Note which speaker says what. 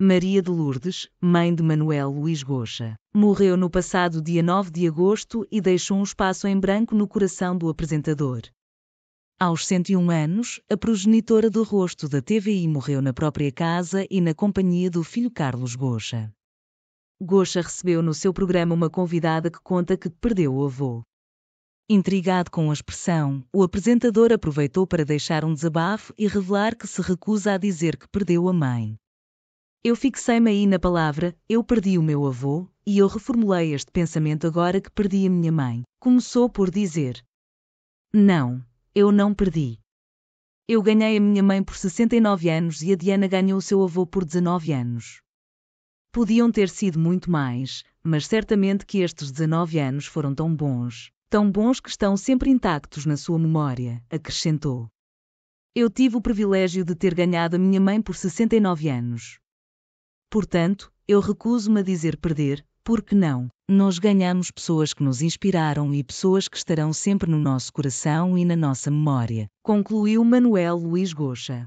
Speaker 1: Maria de Lourdes, mãe de Manuel Luís Gocha, morreu no passado dia 9 de agosto e deixou um espaço em branco no coração do apresentador. Aos 101 anos, a progenitora do rosto da TVI morreu na própria casa e na companhia do filho Carlos Gocha. Gocha recebeu no seu programa uma convidada que conta que perdeu o avô. Intrigado com a expressão, o apresentador aproveitou para deixar um desabafo e revelar que se recusa a dizer que perdeu a mãe. Eu fixei-me aí na palavra, eu perdi o meu avô, e eu reformulei este pensamento agora que perdi a minha mãe. Começou por dizer: Não, eu não perdi. Eu ganhei a minha mãe por 69 anos e a Diana ganhou o seu avô por 19 anos. Podiam ter sido muito mais, mas certamente que estes 19 anos foram tão bons, tão bons que estão sempre intactos na sua memória, acrescentou. Eu tive o privilégio de ter ganhado a minha mãe por 69 anos. Portanto, eu recuso-me a dizer perder, porque não. Nós ganhamos pessoas que nos inspiraram e pessoas que estarão sempre no nosso coração e na nossa memória, concluiu Manuel Luiz Gocha.